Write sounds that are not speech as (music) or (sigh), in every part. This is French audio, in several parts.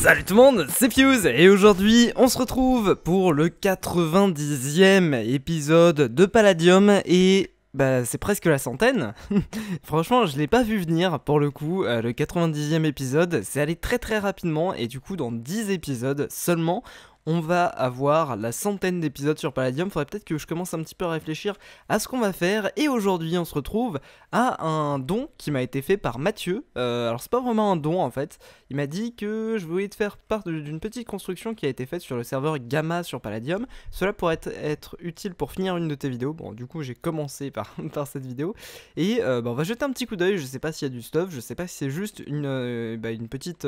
Salut tout le monde, c'est Fuse et aujourd'hui on se retrouve pour le 90e épisode de Palladium et bah c'est presque la centaine. (laughs) Franchement je l'ai pas vu venir pour le coup, euh, le 90e épisode c'est allé très très rapidement et du coup dans 10 épisodes seulement on va avoir la centaine d'épisodes sur Palladium. Faudrait peut-être que je commence un petit peu à réfléchir à ce qu'on va faire. Et aujourd'hui, on se retrouve à un don qui m'a été fait par Mathieu. Euh, alors, c'est pas vraiment un don en fait. Il m'a dit que je voulais te faire part d'une petite construction qui a été faite sur le serveur Gamma sur Palladium. Cela pourrait être, utile pour finir une de tes vidéos. Bon, du coup, j'ai commencé par, (laughs) cette vidéo. Et euh, bah, on va jeter un petit coup d'œil. Je sais pas s'il y a du stuff, je sais pas si c'est juste une euh, bah, petite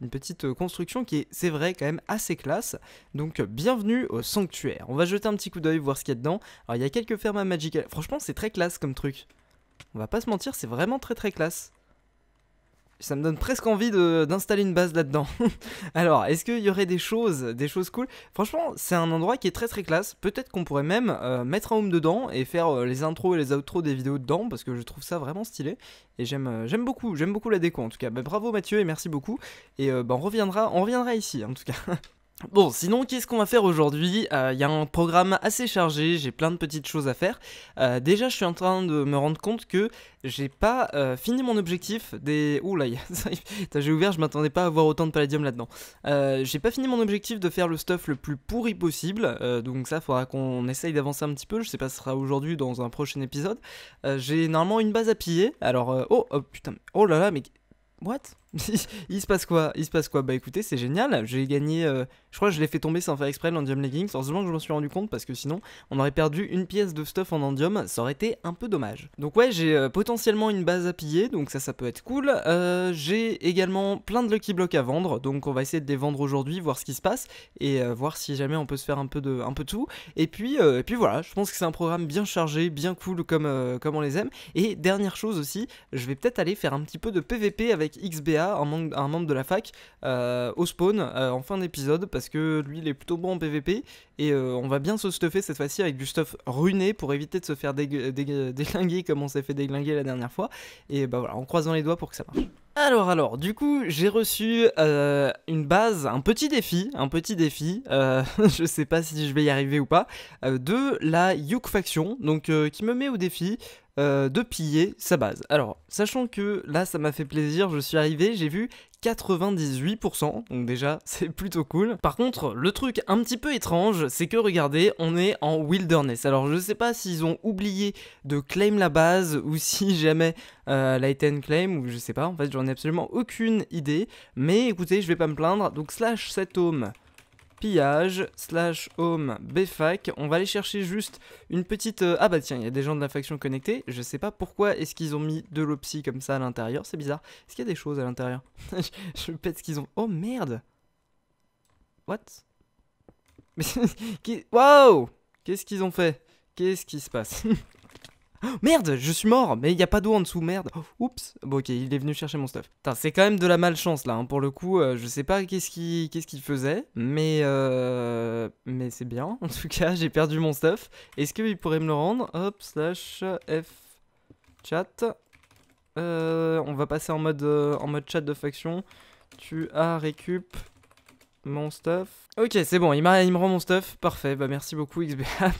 une petite euh, construction qui est, c'est vrai, quand même assez classe. Donc euh, bienvenue au sanctuaire. On va jeter un petit coup d'œil, voir ce qu'il y a dedans. Alors il y a quelques fermes à Magical. Franchement, c'est très classe comme truc. On va pas se mentir, c'est vraiment très très classe ça me donne presque envie d'installer une base là-dedans. (laughs) Alors, est-ce qu'il y aurait des choses, des choses cool Franchement, c'est un endroit qui est très très classe. Peut-être qu'on pourrait même euh, mettre un home dedans et faire euh, les intros et les outros des vidéos dedans parce que je trouve ça vraiment stylé et j'aime euh, j'aime beaucoup, j'aime beaucoup la déco en tout cas. Bah, bravo Mathieu et merci beaucoup et bah, on reviendra on reviendra ici en tout cas. (laughs) Bon, sinon, qu'est-ce qu'on va faire aujourd'hui Il euh, y a un programme assez chargé, j'ai plein de petites choses à faire. Euh, déjà, je suis en train de me rendre compte que j'ai pas euh, fini mon objectif des... Ouh là, (laughs) j'ai ouvert, je m'attendais pas à avoir autant de palladium là-dedans. j'ai pas fini mon objectif de faire le stuff le plus pourri possible, donc ça, faudra qu'on essaye d'avancer un petit peu, je sais pas ce sera aujourd'hui dans un prochain épisode. j'ai normalement une base à piller, alors... oh, oh putain, oh là là, mais... What (laughs) il se passe quoi Il se passe quoi Bah écoutez, c'est génial. J'ai gagné. Euh, je crois que je l'ai fait tomber sans faire exprès l'Andium Leggings. Heureusement que je m'en suis rendu compte parce que sinon, on aurait perdu une pièce de stuff en Andium. Ça aurait été un peu dommage. Donc, ouais, j'ai euh, potentiellement une base à piller. Donc, ça, ça peut être cool. Euh, j'ai également plein de Lucky Blocks à vendre. Donc, on va essayer de les vendre aujourd'hui, voir ce qui se passe et voir si jamais on peut se faire un peu de, un peu tout. Et puis, puis voilà, je pense que c'est un programme bien chargé, bien cool comme, comme on les aime. Et dernière chose aussi, je vais peut-être aller faire un petit peu de PVP avec XBA un, membre, de la fac, euh, au spawn euh, en fin d'épisode parce que lui il est plutôt bon en PVP et euh, on va bien se stuffer cette fois-ci avec du stuff ruiné pour éviter de se faire (laughs) déglinguer comme on s'est fait déglinguer la dernière fois. Et bah voilà, en croisant les doigts pour que ça marche. Alors alors, du coup, j'ai reçu euh, une base, un petit défi, un petit défi, euh, (laughs) je sais pas si je vais y arriver ou pas, euh, de la Yuk Faction, donc qui me met au défi de piller sa base. Alors, sachant que là, ça m'a fait plaisir, je suis arrivé, j'ai vu 98%, donc déjà (laughs) c'est plutôt cool. Par contre, le truc un petit peu étrange, c'est que regardez, on est en wilderness. Alors je sais pas s'ils ont oublié de claim la base ou si (laughs) jamais euh, claim ou je sais pas, en fait j'en ai absolument aucune idée. Mais écoutez, je vais pas me plaindre, donc slash cet homme pillage, slash home, bfac. On va aller chercher juste une petite... Euh, ah bah tiens, il y a des gens de la faction connectés. Je sais pas pourquoi est-ce qu'ils ont mis de l'opsy comme ça à l'intérieur. C'est bizarre. Est-ce qu'il y a des choses à l'intérieur (laughs) Je pète ce qu'ils ont... Oh merde What (laughs) Wow Qu'est-ce qu'ils ont fait Qu'est-ce qui se passe (laughs) Oh, merde, je suis mort, mais il n'y a pas d'eau en dessous, merde. oups, bon ok, il est venu chercher mon stuff. c'est quand même de la malchance là, hein. pour le coup, euh, je sais pas qu'est-ce qu'il faisait, mais, euh, mais c'est bien. En tout cas, j'ai perdu mon stuff. Est-ce qu'il pourrait me le rendre Hop, slash F chat. Euh, on va passer en mode, en mode chat de faction. Tu as récup mon stuff. Ok, c'est bon, il, me rend mon stuff. Parfait, bah merci beaucoup XBA. (laughs)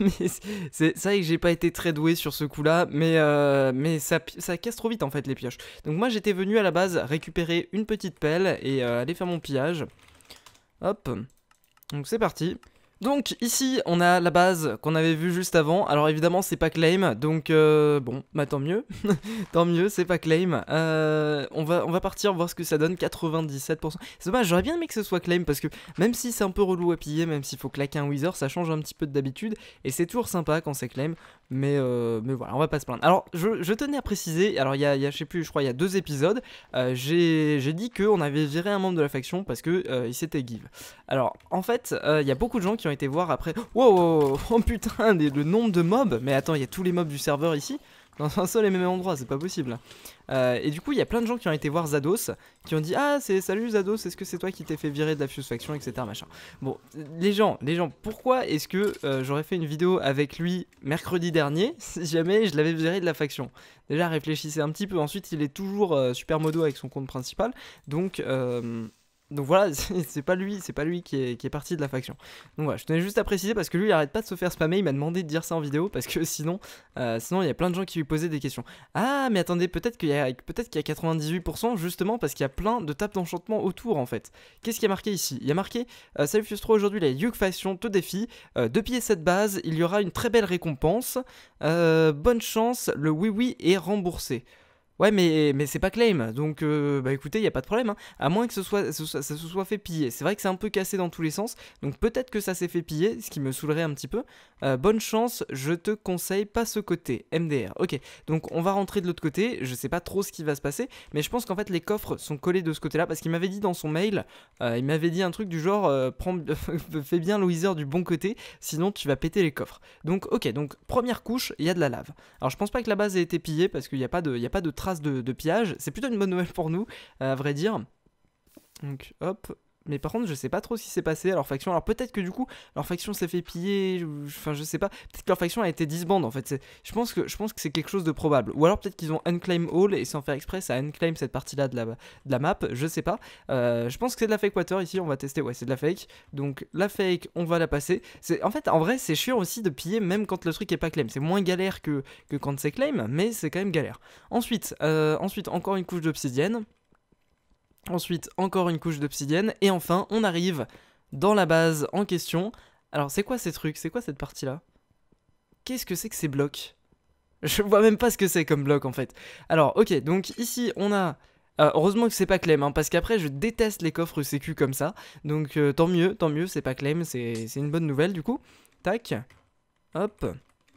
c'est vrai que j'ai pas été très doué sur ce coup-là, mais, euh, mais ça, casse trop vite en fait les pioches. Donc moi j'étais venu à la base récupérer une petite pelle et euh, aller faire mon pillage. Hop. Donc c'est parti. Donc ici on a la base qu'on avait vue juste avant, alors évidemment c'est pas claim, donc euh, bon, bah tant mieux, (laughs) tant mieux c'est pas claim, euh, on, va, on va partir voir ce que ça donne, 97%, c'est dommage, j'aurais bien aimé que ce soit claim parce que même si c'est un peu relou à piller, même s'il faut claquer un wither, ça change un petit peu d'habitude et c'est toujours sympa quand c'est claim, mais, euh, mais voilà, on va pas se plaindre. Alors je, tenais à préciser, alors il y a, je sais plus, je crois il y a deux épisodes, euh, j'ai dit qu'on avait viré un membre de la faction parce que il s'était give. Alors en fait, il y a beaucoup de gens qui ont été voir après. Wow, oh putain, le nombre de mobs. Mais attends, il y a tous les mobs du serveur ici dans un seul et même endroit, c'est pas possible. Euh, et du coup, il y a plein de gens qui ont été voir Zados, qui ont dit Ah, c'est salut Zados, est-ce que c'est toi qui t'es fait virer de la Fuse Faction, etc. Machin. Bon, les gens, les gens, pourquoi est-ce que euh, j'aurais fait une vidéo avec lui mercredi dernier (laughs) si jamais je l'avais viré de la faction Déjà, réfléchissez un petit peu. Ensuite, il est toujours euh, super modo avec son compte principal, donc. Donc voilà, (laughs) c'est pas lui, c'est pas lui qui est, parti de la faction. Donc voilà, je tenais juste à préciser parce que lui il arrête pas de se faire spammer, il m'a demandé de dire ça en vidéo parce que sinon, euh, sinon il y a plein de gens qui lui posaient des questions. Ah mais attendez, peut-être qu'il y a peut-être qu'il y a 98% justement parce qu'il y a plein de tapes d'enchantement autour en fait. Qu'est-ce qui a marqué ici Il y a marqué euh, Salut Fiustro, aujourd'hui la Yuk faction te défie, euh, de cette base, il y aura une très belle récompense. Euh, bonne chance, le oui oui est remboursé. Ouais, mais, mais c'est pas claim, donc euh, bah écoutez, il y a pas de problème, hein. à moins que ce soit, ça se soit fait piller. C'est vrai que c'est un peu cassé dans tous les sens, donc peut-être que ça s'est fait piller, ce qui me saoulerait un petit peu. Euh, bonne chance, je te conseille pas ce côté, MDR. Ok, donc on va rentrer de l'autre côté, je sais pas trop ce qui va se passer, mais je pense qu'en fait les coffres sont collés de ce côté-là, parce qu'il m'avait dit dans son mail, euh, il m'avait dit un truc du genre, prends, (laughs) fais bien le du bon côté, sinon tu vas péter les coffres. Donc ok, donc première couche, il y a de la lave. Alors je pense pas que la base ait été pillée, parce qu'il y a pas de, y a pas de de, de pillage. C'est plutôt une bonne nouvelle pour nous, euh, à vrai dire. Donc hop, mais par contre, je sais pas trop ce qui s'est passé à leur faction. Alors peut-être que du coup, leur faction s'est fait piller, enfin je sais pas. Peut-être que leur faction a été disbande en fait. Je pense que je pense que c'est quelque chose de probable. Ou alors peut-être qu'ils ont unclaim all et sans faire exprès, ça unclaim cette partie-là de la, de la map. Je sais pas. Euh, je pense que c'est de la fake water ici. On va tester. Ouais, c'est de la fake. Donc la fake, on va la passer. C'est en fait en vrai, c'est chiant aussi de piller même quand le truc est pas claim. C'est moins galère que que quand c'est claim, mais c'est quand même galère. Ensuite, euh, ensuite encore une couche d'obsidienne. Ensuite, encore une couche d'obsidienne. Et enfin, on arrive dans la base en question. Alors, c'est quoi ces trucs C'est quoi cette partie-là Qu'est-ce que c'est que ces blocs Je vois même pas ce que c'est comme bloc, en fait. Alors, ok, donc ici, on a... Euh, heureusement que c'est pas Clem, hein, parce qu'après je déteste les coffres sécu comme ça. Donc euh, tant mieux, tant mieux, c'est pas Clem, c'est une bonne nouvelle du coup. Tac. Hop.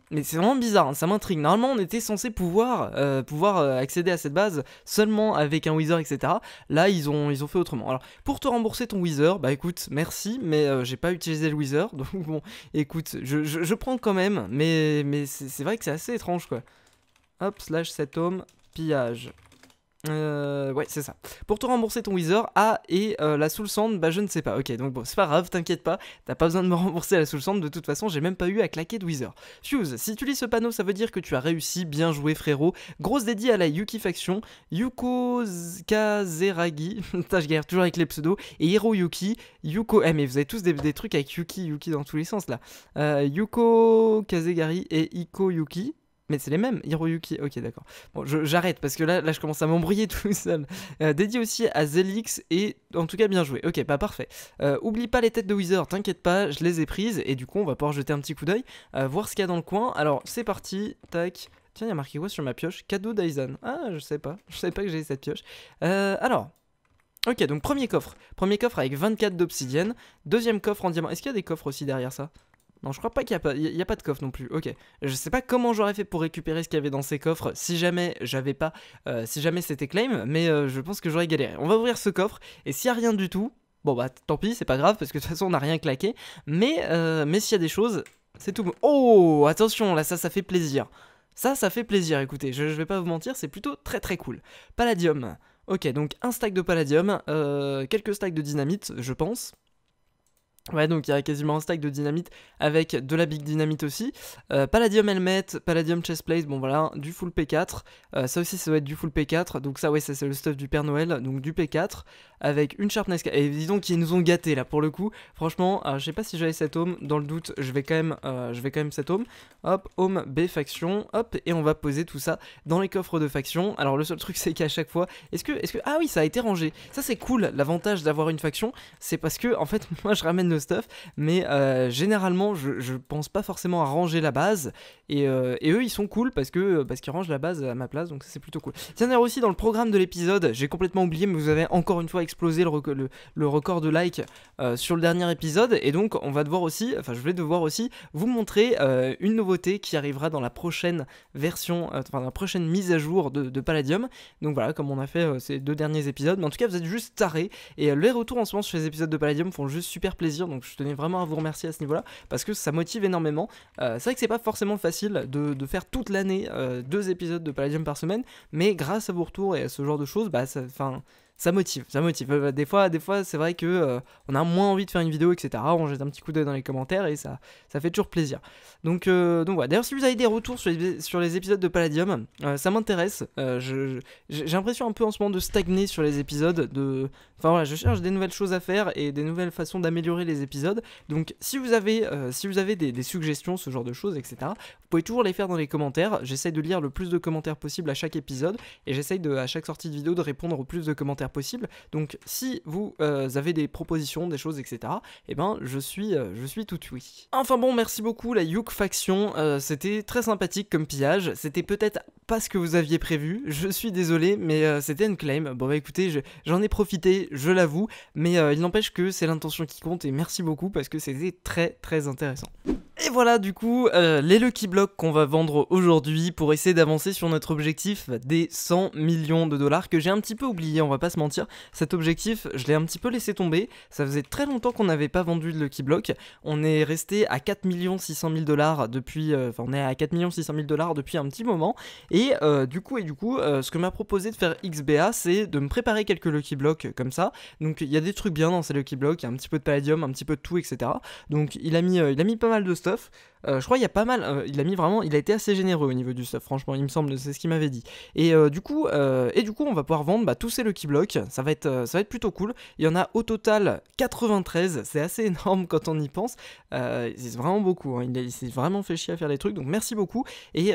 Mais c'est vraiment bizarre, ça m'intrigue. Normalement, on était censé pouvoir, euh, pouvoir euh, accéder à cette base seulement avec un Wither, etc. Là, ils ont, ils ont fait autrement. Alors, pour te rembourser ton Wither, bah écoute, merci, mais euh, j'ai pas utilisé le Wither. (laughs) Donc, bon, écoute, je, je, prends quand même, mais, mais c'est vrai que c'est assez étrange, quoi. Hop, slash cet homme, pillage. Euh, ouais, c'est ça. Pour te rembourser ton Wizard, ah, et euh, la Soul Sand, bah je ne sais pas. Ok, donc bon, c'est pas grave, t'inquiète pas, t'as pas besoin de me (laughs) rembourser la Soul Sand, de toute façon, j'ai même pas eu à claquer de Wizard. Shoes, si tu lis ce panneau, ça veut dire que tu as réussi, bien joué frérot. Grosse dédiée à la Yuki Faction, Yuko Kazeragi, (laughs) je galère toujours avec les pseudos, et Hiro Yuki, Yuko, eh mais vous avez tous des, trucs avec Yuki, Yuki dans tous les sens là. Euh, Yuko Kazegari et Iko Yuki, mais c'est les mêmes, Hiroyuki. Ok, d'accord. Bon, j'arrête parce que là, là, je commence à m'embrouiller (laughs) tout seul. Euh, dédié aussi à Zelix et en tout cas bien joué. Ok, pas bah, parfait. Euh, oublie pas les têtes de Wizard, t'inquiète pas, je les ai prises et du coup, on va pouvoir jeter un petit coup d'œil, euh, voir ce qu'il y a dans le coin. Alors, c'est parti, tac. Tiens, il y a marqué quoi sur ma pioche Cadeau d'Aizen, Ah, je sais pas, (laughs) je savais pas que j'ai cette pioche. Euh, alors, ok, donc premier coffre. Premier coffre avec 24 d'obsidienne. Deuxième coffre en diamant. Est-ce qu'il y a des coffres aussi derrière ça non, je crois pas qu'il n'y a, pas, y a pas de coffre non plus. Ok. Je sais pas comment j'aurais fait pour récupérer ce qu'il y avait dans ces coffres si jamais j'avais pas. Euh, si jamais c'était claim, mais euh, je pense que j'aurais galéré. On va ouvrir ce coffre et s'il n'y a rien du tout, bon bah tant pis, c'est pas grave parce que de toute façon on n'a rien claqué. Mais, euh, mais s'il y a des choses, c'est tout. Oh, attention, là ça, ça fait plaisir. Ça, ça fait plaisir, écoutez, je, je vais pas vous mentir, c'est plutôt très très cool. Palladium. Ok, donc un stack de palladium, quelques stacks de dynamite, je pense. Ouais, donc il y a quasiment un stack de dynamite avec de la big dynamite aussi. Euh, palladium helmet, palladium chestplate, bon voilà, du full P4. Euh, ça aussi, ça va être du full P4. Donc ça, ouais, c'est le stuff du Père Noël, donc du P4 avec une Sharpness Et disons qu'ils nous ont gâtés là pour le coup. Franchement, euh, je sais pas si j'avais cet home. Dans le doute, je vais quand même, euh, je vais quand même cet home. Hop, home B faction. Hop, et on va poser tout ça dans les coffres de faction. Alors, le seul truc, (laughs) c'est qu'à chaque fois, est-ce que, est-ce que, ah oui, ça a été rangé. Ça, c'est cool. L'avantage d'avoir une faction, c'est parce que en fait, (laughs) moi, je ramène le stuff, mais euh, généralement, je, pense pas forcément à ranger la base. Et, eux, ils sont cool parce que parce qu'ils rangent la base à ma place, donc c'est plutôt cool. Tiens, d'ailleurs aussi dans le programme de l'épisode, j'ai complètement oublié, mais vous avez encore une fois exploser le, record de likes euh, sur le dernier épisode. Et donc, on va devoir aussi, enfin, je vais devoir aussi vous montrer euh, une nouveauté qui arrivera dans la prochaine version, euh, enfin, dans la prochaine mise à jour de, Palladium. Donc voilà, comme on a fait ces deux derniers épisodes. Mais en tout cas, vous êtes juste tarés. Et les retours en ce moment sur les épisodes de Palladium font juste super plaisir. Donc, je tenais vraiment à vous remercier à ce niveau-là parce que ça motive énormément. c'est vrai que c'est pas forcément facile de, faire toute l'année deux épisodes de Palladium par semaine, mais grâce à vos retours et à ce genre de choses, bah, ça, ça motive, ça motive. Euh, des fois, des fois c'est vrai que euh, on a moins envie de faire une vidéo, etc. On jette un petit coup d'œil dans les commentaires et ça, ça fait toujours plaisir. Donc, euh, donc voilà. D'ailleurs, si vous avez des retours sur les, sur les épisodes de Palladium, ça m'intéresse. j'ai l'impression un peu en ce moment de stagner sur les épisodes. De... Enfin voilà, je cherche des nouvelles choses à faire et des nouvelles façons d'améliorer les épisodes. Donc, si vous avez, si vous avez des, suggestions, ce genre de choses, etc. Vous pouvez toujours les faire dans les commentaires. J'essaye de lire le plus de commentaires possible à chaque épisode et j'essaye de à chaque sortie de vidéo de répondre au plus de commentaires possible. Donc si vous euh, avez des propositions, des choses, etc., eh ben je suis, euh, je suis tout oui. Enfin bon, merci beaucoup la Yuke Faction, euh, c'était très sympathique comme pillage, c'était peut-être pas ce que vous aviez prévu, je suis désolé, mais c'était une claim. Bon bah écoutez, j'en ai profité, je l'avoue, mais il n'empêche que c'est l'intention qui compte et merci beaucoup parce que c'était très très intéressant. Et voilà du coup les Lucky Blocks qu'on va vendre aujourd'hui pour essayer d'avancer sur notre objectif des 100 millions de dollars que j'ai un petit peu oublié, on va pas se mentir, cet objectif, je l'ai un petit peu laissé tomber. Ça faisait très longtemps qu'on n'avait pas vendu de Lucky Block. On est resté à 4 600 000 dollars depuis. Euh, enfin, on est à 4 600 000 dollars depuis un petit moment. Et euh, du coup, et du coup, euh, ce que m'a proposé de faire XBA, c'est de me préparer quelques Lucky Blocks comme ça. Donc, il y a des trucs bien dans ces Lucky Blocks, il y a un petit peu de palladium, un petit peu de tout, etc. Donc, il a mis, il a mis pas mal de stuff. Euh, je crois il y a pas mal. Euh, il a mis vraiment, il a été assez généreux au niveau du stuff. Franchement, il me semble, c'est ce qu'il m'avait dit. Et euh, du coup, et du coup, on va pouvoir vendre bah, tous ces lucky blocks. Ça va être, ça va être plutôt cool. Il y en a au total 93. C'est assez (laughs) énorme quand on y pense. c'est vraiment beaucoup. Hein. Il, s'est vraiment fait chier à faire les trucs. Donc merci beaucoup. Et,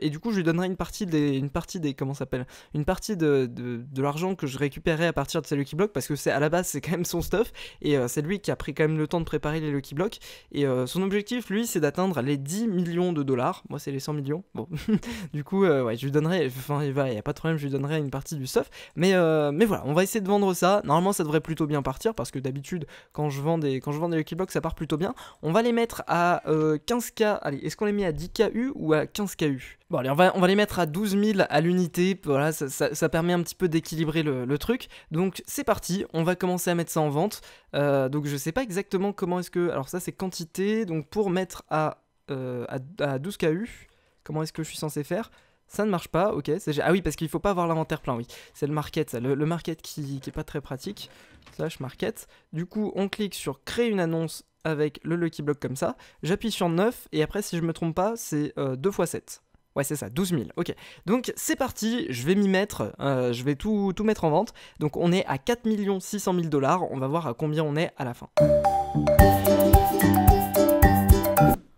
et du coup, je lui donnerai une partie des, une partie des, comment s'appelle, une partie de, de, l'argent que je récupérerai à partir de ces lucky blocks parce que c'est à la base c'est quand même son stuff et c'est lui qui a pris quand même le temps de préparer les lucky blocks. Et son objectif, lui, c'est d'atteindre les 10 millions de dollars. Moi, c'est les 100 millions. Bon, (laughs) du coup, euh, ouais, je lui donnerai, enfin, il va, il n'y a pas de problème, je lui donnerai une partie du stuff. Mais, euh, mais voilà, on va essayer de vendre ça. Normalement, ça devrait plutôt bien partir parce que d'habitude, quand je vends des, quand je vends des Lucky ça part plutôt bien. On va les mettre à 15K. Euh, Allez, est-ce qu'on les met à 10KU ou à 15KU Bon, allez, on va, les mettre à 12 000 à l'unité, voilà, ça, permet un petit peu d'équilibrer le, truc. Donc c'est parti, on va commencer à mettre ça en vente. Euh, donc je sais pas exactement comment est-ce que... Alors ça c'est quantité, donc pour mettre à, 12 euh, KU, comment est-ce que je suis censé faire ça ne marche pas, ok. Ah oui, parce qu'il faut pas avoir l'inventaire plein, oui. C'est le market, Le, market qui, qui est pas très pratique. Slash market. Du coup, on clique sur créer une annonce avec le lucky block comme ça. J'appuie sur 9 et après, si je me trompe pas, c'est 2 x 7. Ouais, c'est ça, 12 000. Ok. Donc c'est parti, je vais m'y mettre, euh, je vais tout, tout mettre en vente. Donc on est à 4 600 000 dollars, on va voir à combien on est à la fin.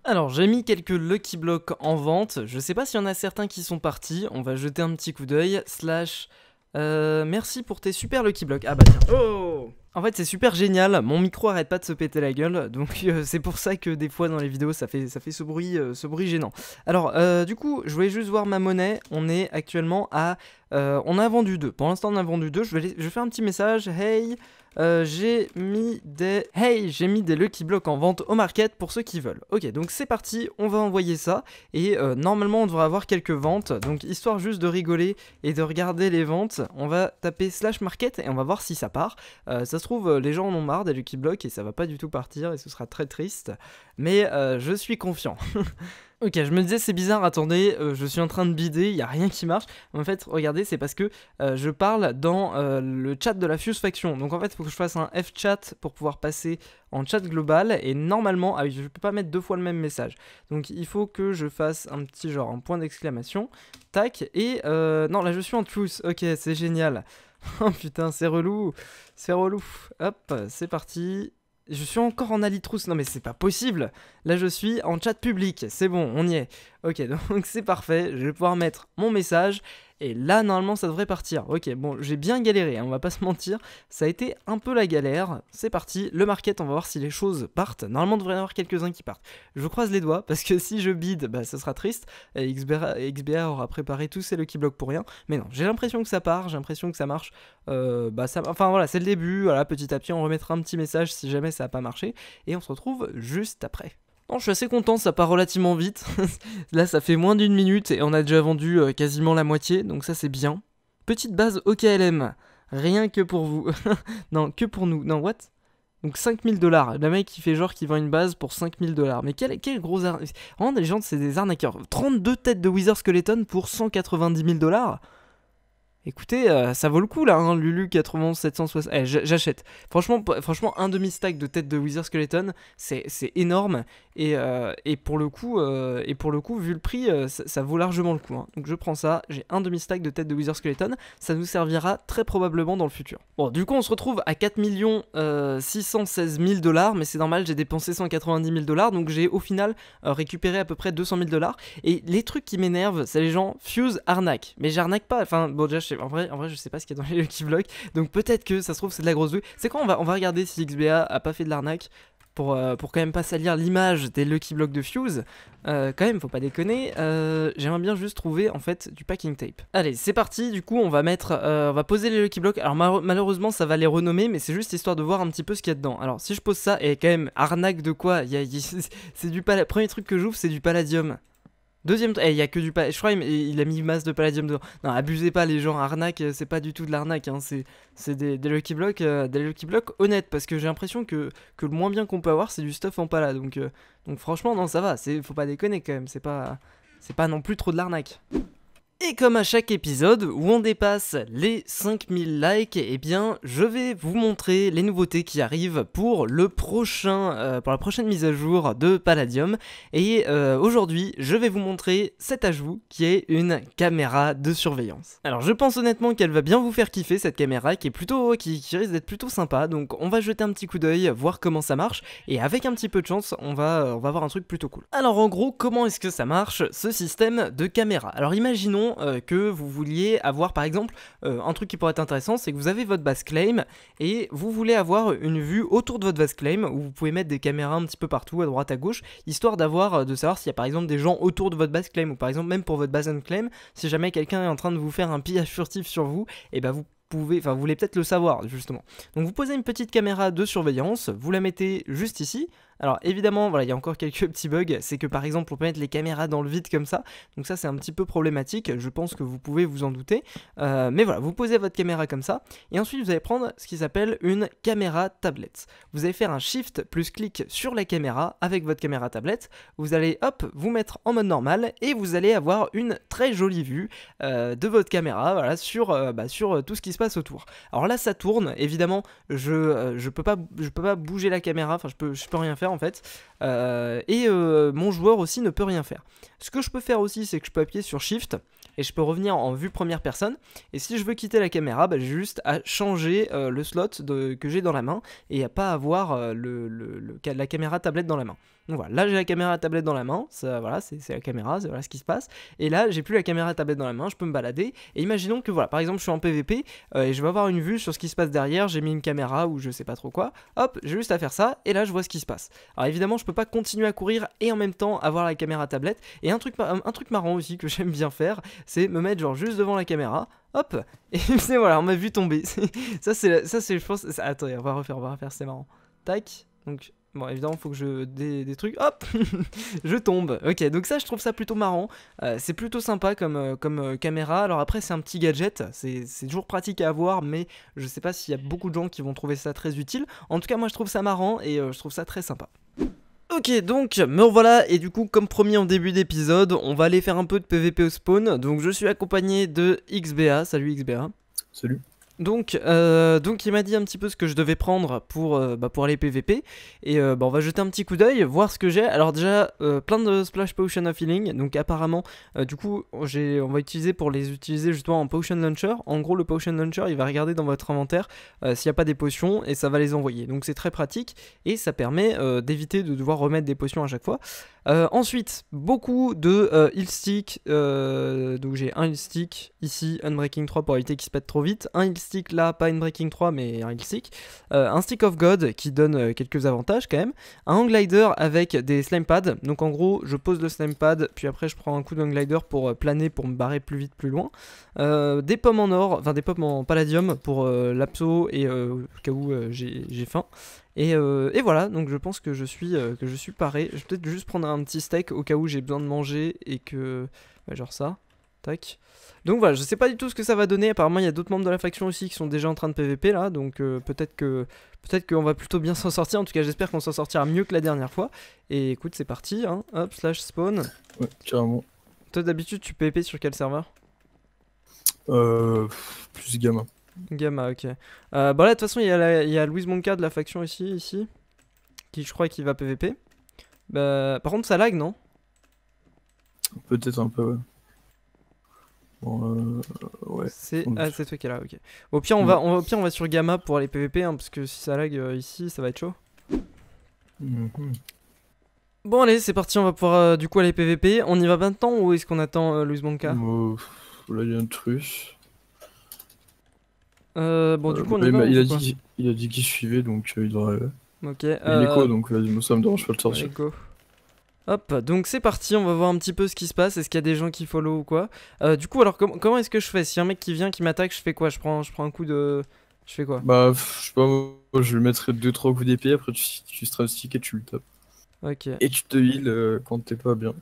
Alors j'ai mis quelques lucky blocks en vente, je sais pas s'il y en a certains qui sont partis, on va jeter un petit coup d'œil, slash euh, merci pour tes super lucky blocks. Ah bah tiens. Oh en fait, c'est super génial. Mon micro arrête pas de se péter la gueule, donc euh, c'est pour ça que des fois dans les vidéos, ça fait, ça fait ce bruit, euh, ce bruit gênant. Alors, du coup, je voulais juste voir ma monnaie. On est actuellement à, on a vendu deux. Pour l'instant, on a vendu deux. Je vais, je vais faire un petit message. Hey, euh, j'ai mis des... Hey, j'ai mis des Lucky Blocks en vente au market pour ceux qui veulent. Ok, donc c'est parti, on va envoyer ça, et euh, normalement on devrait avoir quelques ventes, donc histoire juste de rigoler et de regarder les ventes, on va taper slash market et on va voir si ça part. Euh, ça se trouve, les gens en ont marre des Lucky Blocks et ça va pas du tout partir et ce sera très triste, mais je suis confiant. (laughs) Ok, je me disais c'est bizarre, attendez, euh, je suis en train de bider, il n'y a rien qui marche. En fait, regardez, c'est parce que euh, je parle dans euh, le chat de la Fuse Faction. Donc en fait, il faut que je fasse un F-chat pour pouvoir passer en chat global. Et normalement, ah oui, je ne peux pas mettre deux fois le même message. Donc il faut que je fasse un petit genre, un point d'exclamation. Tac, et... non, là je suis en tous. ok, c'est génial. (laughs) oh putain, c'est relou, c'est relou. Hop, c'est parti. Je suis encore en Alitrousse, non mais c'est pas possible Là je suis en chat public, c'est bon, on y est. Ok, (laughs) donc c'est parfait, je vais pouvoir mettre mon message. Et là, normalement, ça devrait partir. Ok, bon, j'ai bien galéré, hein, on va pas se mentir. Ça a été un peu la galère. C'est parti, le market, on va voir si les choses partent. Normalement, il devrait y avoir quelques-uns qui partent. Je croise les doigts, parce que si je bide, bah, ça sera triste. Et XBA, aura préparé tous ses lucky bloque pour rien. Mais non, j'ai l'impression que ça part, j'ai l'impression que ça marche. Euh, bah, ça, enfin voilà, c'est le début. Voilà, petit à petit, on remettra un petit message si jamais ça n'a pas marché. Et on se retrouve juste après. Non, je suis assez content, ça part relativement vite. (laughs) Là, ça fait moins d'une minute et on a déjà vendu euh, quasiment la moitié, donc ça c'est bien. Petite base OKLM, rien que pour vous. (laughs) non, que pour nous. Non, what donc 5000 dollars. La mec qui fait genre qu'il vend une base pour 5000 dollars. Mais quel, quel gros arnaqueur, Vraiment, les gens, c'est des arnaqueurs. 32 têtes de Wither Skeleton pour 190 000 dollars écoutez, euh, ça vaut le coup là, hein, Lulu 9760. Eh, j'achète. Franchement, franchement, un demi-stack de tête de Wither Skeleton, c'est énorme. Euh, et, pour le coup, euh, et pour le coup, vu le prix, ça, vaut largement le coup. Hein. Donc je prends ça, j'ai un demi-stack de tête de Wither Skeleton, ça nous servira très probablement dans le futur. Bon, du coup, on se retrouve à 4 616 000 dollars, mais c'est normal, j'ai dépensé 190 000 dollars, donc j'ai au final récupéré à peu près 200 000 dollars. Et les trucs qui m'énervent, c'est les gens, Fuse arnaque. Mais j'arnaque pas, enfin, bon, déjà, je sais en vrai, en vrai, je sais pas ce qu'il y a dans les Lucky Blocks. Donc peut-être que ça se trouve, c'est de la grosse douille. C'est quoi on va, on va regarder si XBA a pas fait de l'arnaque. Pour, euh, pour, quand même pas salir l'image des Lucky Blocks de Fuse. Euh, quand même, faut pas déconner. Euh, j'aimerais bien juste trouver en fait du packing tape. Allez, c'est parti. Du coup, on va mettre, on va poser les Lucky Blocks. Alors malheureusement, ça va les renommer, mais c'est juste histoire de voir un petit peu ce qu'il y a dedans. Alors si je pose ça, et quand même arnaque de quoi (laughs) C'est du pala Premier truc que j'ouvre, c'est du palladium. Deuxième, eh, il y a que du palladium. Je crois il a mis masse de palladium dedans. Non, abusez pas les gens, arnaque, euh, c'est pas du tout de l'arnaque. Hein, c'est des, lucky blocks, des lucky blocks euh, honnêtes parce que j'ai l'impression que, que le moins bien qu'on peut avoir c'est du stuff en pala. Donc, euh, donc franchement, non, ça va. Faut pas déconner quand même. C'est pas, c'est pas non plus trop de l'arnaque. Et comme à chaque épisode où on dépasse les 5000 likes, eh bien je vais vous montrer les nouveautés qui arrivent pour le prochain euh, pour la prochaine mise à jour de Palladium et euh, aujourd'hui, je vais vous montrer cet ajout qui est une caméra de surveillance. Alors je pense honnêtement qu'elle va bien vous faire kiffer cette caméra qui est plutôt qui, risque d'être plutôt sympa. Donc on va jeter un petit coup d'œil, voir comment ça marche et avec un petit peu de chance, on va euh, on va voir un truc plutôt cool. Alors en gros, comment est-ce que ça marche ce système de caméra Alors imaginons euh, que vous vouliez avoir par exemple euh, un truc qui pourrait être intéressant, c'est que vous avez votre base claim et vous voulez avoir une vue autour de votre base claim où vous pouvez mettre des caméras un petit peu partout, à droite, à gauche, histoire d'avoir euh, de savoir s'il y a par exemple des gens autour de votre base claim ou par exemple même pour votre base claim si jamais quelqu'un est en train de vous faire un pillage furtif sur vous, et eh ben vous pouvez, enfin vous voulez peut-être le savoir justement. Donc vous posez une petite caméra de surveillance, vous la mettez juste ici, alors évidemment, voilà, il y a encore quelques petits bugs, c'est que par exemple on peut mettre les caméras dans le vide comme ça, donc ça c'est un petit peu problématique, je pense que vous pouvez vous en douter, euh, mais voilà, vous posez votre caméra comme ça, et ensuite vous allez prendre ce qui s'appelle une caméra tablette. Vous allez faire un shift plus clic sur la caméra avec votre caméra tablette, vous allez hop, vous mettre en mode normal, et vous allez avoir une très jolie vue euh, de votre caméra, voilà, sur, euh, bah, sur tout ce qui se passe autour. Alors là ça tourne, évidemment, je, je, peux, pas, peux pas bouger la caméra, enfin je peux, je peux rien faire, en fait. Euh, et euh, mon joueur aussi ne peut rien faire. Ce que je peux faire aussi, c'est que je peux appuyer sur Shift et je peux revenir en vue première personne. Et si je veux quitter la caméra, bah, j'ai juste à changer euh, le slot que j'ai dans la main et à pas avoir la caméra tablette dans la main. Donc voilà, là j'ai la caméra à tablette dans la main, ça, voilà, c'est la caméra, voilà ce qui se passe. Et là j'ai plus la caméra à tablette dans la main, je peux me balader. Et imaginons que voilà, par exemple je suis en PVP euh, et je vais avoir une vue sur ce qui se passe derrière, j'ai mis une caméra ou je sais pas trop quoi. Hop, j'ai juste à faire ça et là je vois ce qui se passe. Alors évidemment je peux pas continuer à courir et en même temps avoir la caméra tablette. Et un truc, un truc marrant aussi que (laughs) j'aime bien faire, c'est me mettre genre juste devant la caméra, hop, (laughs) et voilà, on m'a vu tomber. (laughs) ça c'est, ça c'est, je pense, attendez, on va refaire, on va refaire, c'est marrant. Tac, donc Bon, évidemment, faut que je des, des trucs. Hop, (laughs) je tombe. Ok, donc ça, je trouve ça plutôt marrant. Euh, c'est plutôt sympa comme, euh, comme euh, caméra. Alors après, c'est un petit gadget. C'est toujours pratique à avoir, mais je sais pas s'il y a beaucoup de gens qui vont trouver ça très utile. En tout cas, moi, je trouve ça marrant et je trouve ça très sympa. Ok donc me revoilà et du coup comme promis en début d'épisode on va aller faire un peu de PVP au spawn donc je suis accompagné de XBA, salut XBA. Salut. Donc, euh, donc il m'a dit un petit peu ce que je devais prendre pour, euh, bah, pour aller PVP. Et euh, bah, on va jeter un petit coup d'œil, voir ce que j'ai. Alors déjà, plein de splash potion of healing. Donc apparemment, du coup, on va utiliser pour les utiliser justement en potion launcher. En gros, le potion launcher, il va regarder dans votre inventaire s'il n'y a pas des potions et ça va les envoyer. Donc c'est très pratique et ça permet d'éviter de devoir remettre des potions à chaque fois. Euh, ensuite, beaucoup de heal euh, stick. Euh, donc j'ai un heal stick ici, un Unbreaking 3 pour éviter qu'il se pète trop vite. Un heal stick là, pas breaking 3 mais un heal stick. un stick of God qui donne quelques avantages quand même. Un glider avec des slime pads. Donc en gros, je pose le slime pad, puis après je prends un coup de glider pour planer, pour me barrer plus vite, plus loin. des pommes en or, enfin des pommes en palladium pour l'apso et au cas où j'ai faim. Euh, et, voilà, donc je pense euh, que je suis, paré. Je vais peut-être juste prendre un petit steak au cas où j'ai besoin de manger et que... Bah, genre ça. Tac. Donc voilà, je sais pas du tout ce que ça va donner. Apparemment, il y a d'autres membres de la faction aussi qui sont déjà en train de PVP là. Donc euh, peut-être que peut-être qu'on va plutôt bien (laughs) s'en sortir. En tout cas, j'espère qu'on s'en sortira mieux que la dernière fois. Et écoute, c'est parti. Hein. Hop, slash spawn. Ouais, carrément. Toi, d'habitude, tu PVP sur quel serveur Euh. Plus gamin. Gamma, ok. Euh, bon bah là, de toute façon, il y, y, a Louise Monka de la faction ici, ici, qui je crois qui va PVP. Bah, par contre, ça lag, non Peut-être un peu, ouais. Bon, euh, ouais. C'est ah, qui est là, ok. Au pire, on va, on, au pire, on va sur Gamma pour aller PVP, hein, parce que si ça lag euh, ici, ça va être chaud. Mhm. Bon, allez, c'est parti, on va pouvoir euh, du coup aller PVP. On y va maintenant ou est-ce qu'on attend Louise Oh Là, il y a un truc. Euh, bon, du euh, coup, on est bah, il, a dit il a dit qu'il suivait, donc euh, il devrait. Ok. Il est quoi donc ça me dérange pas le sortir. Hop, donc c'est parti, on va voir un petit peu ce qui se passe, est-ce qu'il y a des gens qui follow ou quoi. du coup, alors comment est-ce que je fais Si y a un mec qui vient, qui m'attaque, je fais quoi je prends, je prends un coup de... Je fais quoi Bah, je sais pas, moi je lui mettrai 2-3 coups d'épée, après tu, tu stick et tu le tapes. Et tu te heal euh, quand t'es pas bien.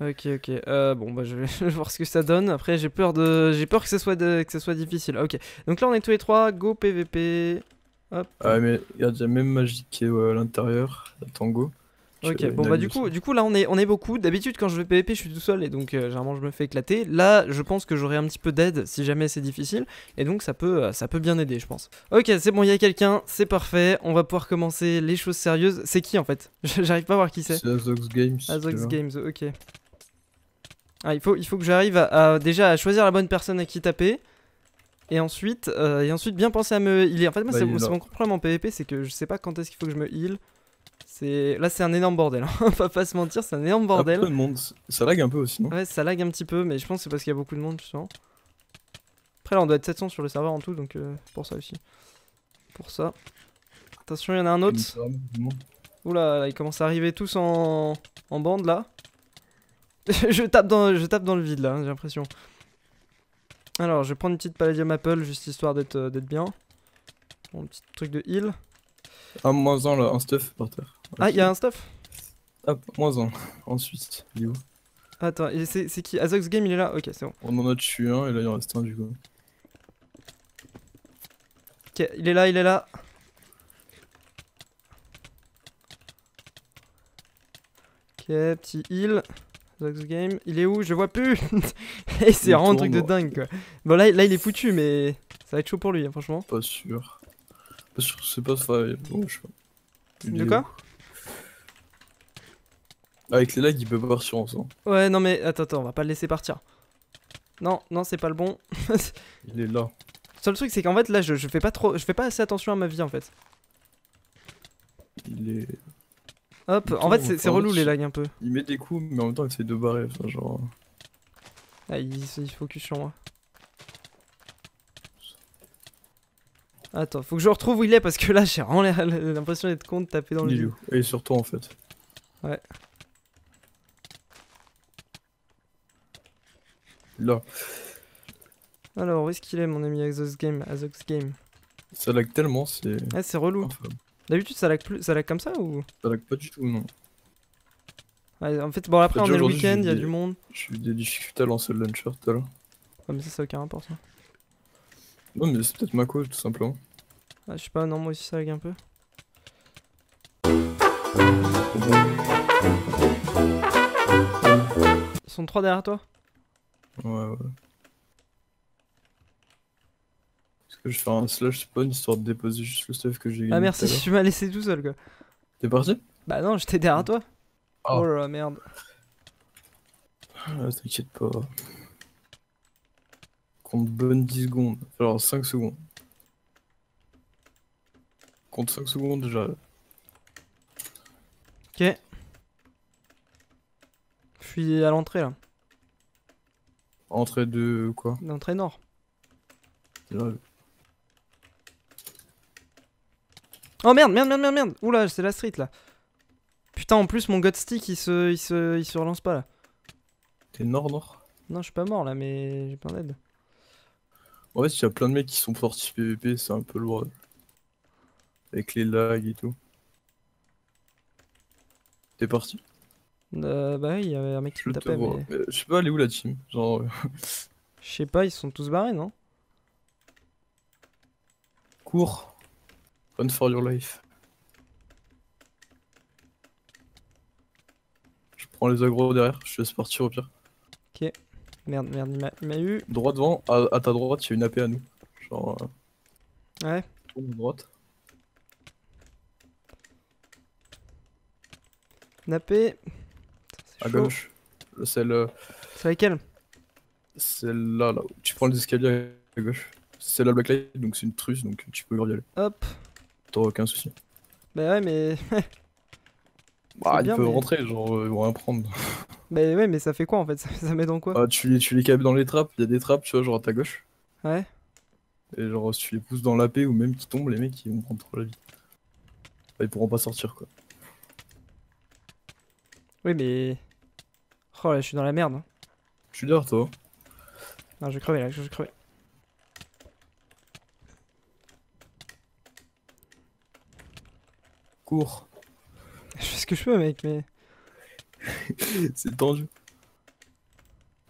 ok, ok. Euh, bon, bah, je vais, (laughs) voir ce que ça donne. Après, j'ai peur de, j'ai peur que ce soit que soit difficile. Ok. Donc là, on est tous les trois. Go PVP. Hop. Ah mais regarde, y a même Magic euh, à l'intérieur. Tango. Ok, bon bah du coup, du coup là on est, on est beaucoup. D'habitude quand je vais PVP je suis tout seul et donc euh, généralement je me fais éclater. Là je pense que j'aurai un petit peu d'aide si jamais c'est difficile et donc ça peut, euh, ça peut bien aider je pense. Ok c'est bon il y a quelqu'un, c'est parfait, on va pouvoir commencer les choses sérieuses. C'est qui en fait (laughs) J'arrive pas à voir qui c'est. C'est Azox Games. Azox Games, ok. Ah, il, faut, il faut que j'arrive à, déjà à choisir la bonne personne à qui taper. Et ensuite, euh, et ensuite bien penser à me healer. En fait, moi, c'est bah, mon problème en PvP, c'est que je sais pas quand est-ce qu'il faut que je me heal là, c'est un énorme bordel. Hein. (laughs) On va pas se mentir, c'est un énorme bordel. monde. Ça lag un peu aussi, non Ouais, ça lag un petit peu, mais je pense que c'est parce qu'il y a beaucoup de monde justement. Après là, on doit être 700 sur le serveur en tout, donc euh, pour ça aussi. Pour ça. Attention, il y en a un autre. Oula, là, ils commencent à arriver tous en, en bande là. (laughs) je tape dans, je tape dans le vide là, hein, j'ai l'impression. Alors, je vais prendre une petite Palladium Apple juste histoire euh, d'être bien. Mon petit truc de heal. Ah, moins un là, un stuff par terre. Ah, il y a un stuff Hop, ah, moins un Ensuite, il est où Attends, c'est qui Azox Game, il est là Ok, c'est bon. On en a tué un et là il en reste un du coup. Ok, il est là, il est là. Ok, petit heal. Azox Game, il est où Je vois plus (laughs) Et c'est vraiment un truc de dingue quoi. Bon, là, là il est foutu, mais ça va être chaud pour lui, hein, franchement. Pas sûr. Parce que c'est pas. Bon, De quoi Avec les lags, il peut pas partir ensemble. Ouais, non, mais attends, attends, on va pas le laisser partir. Non, non, c'est pas le bon. (laughs) il est là. Le seul truc, c'est qu'en fait, là, je, je, fais pas trop. Je fais pas assez attention à ma vie en fait. Il est. Hop, en fait, c'est relou les lags un peu. Il met des coups, mais en même temps, il essaie de barrer. genre. Euh. Ah, il, il focus sur moi. Attends, faut que je retrouve où il est parce que là j'ai vraiment l'impression d'être con de taper dans le Il Et sur toi en fait. Ouais. Là. Alors, où est-ce qu'il est mon ami Azox Game Azox Game Ça lag tellement, c'est. Ouais ah, c'est relou. D'habitude ça lag plus ça lag comme ça ou Ça lag pas du tout non. Ouais, en fait bon après on est le week-end, il y a du monde. J'ai eu des difficultés à lancer le launcher tout à l'heure. Ouais mais ça ça a aucun rapport ça. Non, mais c'est peut-être ma cause, tout simplement. Ah, je sais pas, non, moi aussi ça lag un peu. Ils sont trois derrière toi Ouais, ouais. Est-ce que je fais un slash spawn histoire de déposer juste le stuff que j'ai Ah, merci, tu m'as laissé tout seul, quoi. T'es parti Bah non, j'étais derrière oh. toi. Oh, la merde. Ah, t'inquiète pas. Compte bonne 10 secondes. Alors 5 secondes. Compte 5 secondes déjà. Ok. Je suis à l'entrée là. Entrée de quoi L'entrée nord. Oh merde, merde, merde, merde, merde Oula, c'est la street là. Putain, en plus mon god stick il se, il se, il se relance pas là. T'es nord nord Non, je suis pas mort là, mais j'ai pas d'aide. En fait, il y a plein de mecs qui sont partis PVP, c'est un peu lourd. Avec les lags et tout. T'es parti euh, Bah oui, il y avait un mec qui me tapait. Mais... Euh, je sais pas, elle est où la team Genre. Euh, je sais pas, ils sont tous barrés, non Cours. Run for your life. Je prends les agro derrière, je te laisse partir au pire. Ok. Merde, merde, il m'a eu. Droit devant, à, ta droite, il y a une AP à nous. Genre. Euh... Ouais. droite. Une AP. À gauche. C'est le. Euh, c'est laquelle C'est là, là. Tu prends les escaliers à gauche. C'est la blacklight, donc c'est une truce, donc tu peux y aller. Hop. T'auras aucun souci. Bah ouais, mais. (laughs) Bah, il peut rentrer, genre, ils euh, vont rien prendre. (laughs) Mais ouais, mais ça fait quoi en fait ça, met dans quoi bah, tu, tu les câbles dans les trappes, il y a des trappes, tu vois, genre à ta gauche. Ouais. Et genre, si tu les pousses dans la paix ou même qui tombent, les mecs, ils vont prendre trop la vie. Bah, ils pourront pas sortir quoi. Oui, mais. Oh là, je suis dans la merde. Hein. Tu dors toi Non, je vais là, je vais Cours. Je fais ce que je peux, mec, mais. (laughs) c'est tendu.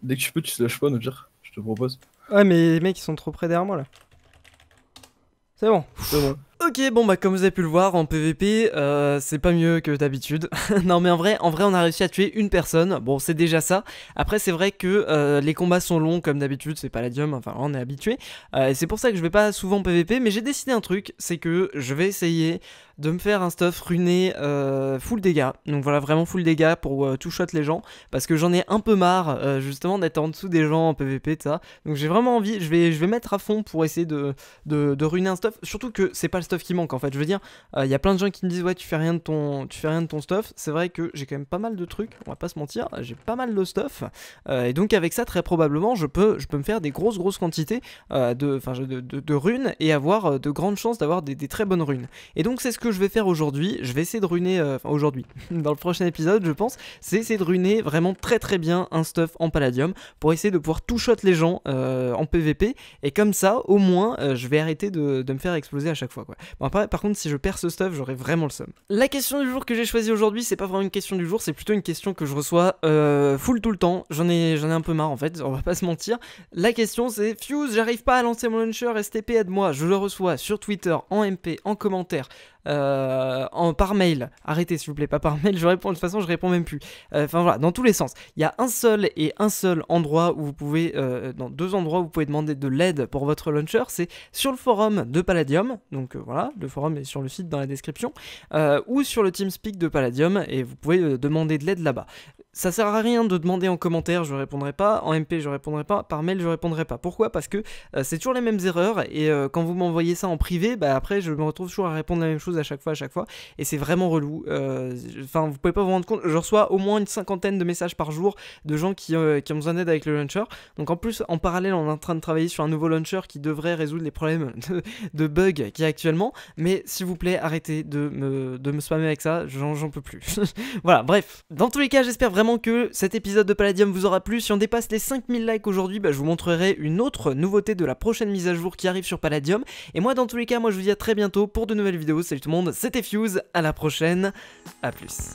Dès que tu peux, tu lâches pas, nous dire. Je te propose. Ouais, mais les mecs, ils sont trop près derrière moi là. C'est bon. Ok, bon bah comme vous avez pu le voir en PVP, euh, c'est pas mieux que d'habitude. (laughs) non mais en vrai, en vrai, on a réussi à tuer une personne. Bon, c'est déjà ça. Après, c'est vrai que euh, les combats sont longs comme d'habitude. C'est pas dium, enfin on est habitué. Euh, et c'est pour ça que je vais pas souvent PVP. Mais j'ai décidé un truc, c'est que je vais essayer de me faire un stuff runé euh, full dégâts. Donc voilà, vraiment full dégâts pour euh, tout shot les gens. Parce que j'en ai un peu marre, euh, justement, d'être en dessous des gens en PvP, ça. Donc j'ai vraiment envie, je vais, je vais mettre à fond pour essayer de, de, de ruiner un stuff. Surtout que c'est pas le stuff qui manque, en fait. Je veux dire, il y a plein de gens qui me disent, ouais, tu fais rien de ton, tu fais rien de ton stuff. C'est vrai que j'ai quand même pas mal de trucs, on va pas se mentir. J'ai pas mal de stuff. et donc avec ça, très probablement, je peux, je peux me faire des grosses, grosses quantités de, de, runes et avoir de grandes chances d'avoir des, des très bonnes runes. Et donc c'est ce que je vais faire aujourd'hui, je vais essayer de ruiner, euh, enfin aujourd'hui, (laughs) dans le prochain épisode je pense, c'est essayer de ruiner vraiment très très bien un stuff en palladium pour essayer de pouvoir tout shot les gens euh, en PVP et comme ça au moins euh, je vais arrêter de, me faire exploser à chaque fois quoi. après, par contre si je perds ce stuff j'aurai vraiment le seum. La question du jour que j'ai choisi aujourd'hui c'est pas vraiment une question du jour, c'est plutôt une question que je reçois full tout le temps, j'en ai, j'en ai un peu marre en fait, on va pas se mentir. La question c'est Fuse j'arrive pas à lancer mon launcher STP aide-moi, je le reçois sur Twitter en MP, en commentaire, euh, en, par mail. Arrêtez s'il vous plaît, pas par mail, je réponds de toute façon, je réponds même plus. Euh, enfin voilà, dans tous les sens. Il y a un seul et un seul endroit où vous pouvez, euh, dans deux endroits où vous pouvez demander de l'aide pour votre launcher, c'est sur le forum de Palladium, donc voilà, le forum est sur le site dans la description, ou sur le TeamSpeak de Palladium, et vous pouvez demander de l'aide là-bas. Ça sert à rien de demander en commentaire, je répondrai pas, en MP je répondrai pas, par mail je répondrai pas. Pourquoi Parce que c'est toujours les mêmes erreurs et quand vous m'envoyez ça en privé, bah après je me retrouve toujours à répondre la même chose à chaque fois, à chaque fois, et c'est vraiment relou. Euh, enfin, vous pouvez pas vous rendre compte, je reçois au moins une cinquantaine de messages par jour de gens qui, euh, qui ont besoin d'aide avec le launcher. Donc en plus, en parallèle, on est en train de travailler sur un nouveau launcher qui devrait résoudre les problèmes (laughs) de, bugs qu'il y a actuellement, mais s'il vous plaît, arrêtez de me, de me spammer avec ça, j'en peux plus. (laughs) voilà, bref. Dans tous les cas, j'espère vraiment que cet épisode de Palladium vous aura plu. Si on dépasse les 5000 likes aujourd'hui, bah, je vous montrerai une autre nouveauté de la prochaine mise à jour qui arrive sur Palladium. Et moi, dans tous les cas, moi je vous dis à très bientôt pour de nouvelles vidéos. Salut monde, c'était Fuse, à la prochaine, à plus.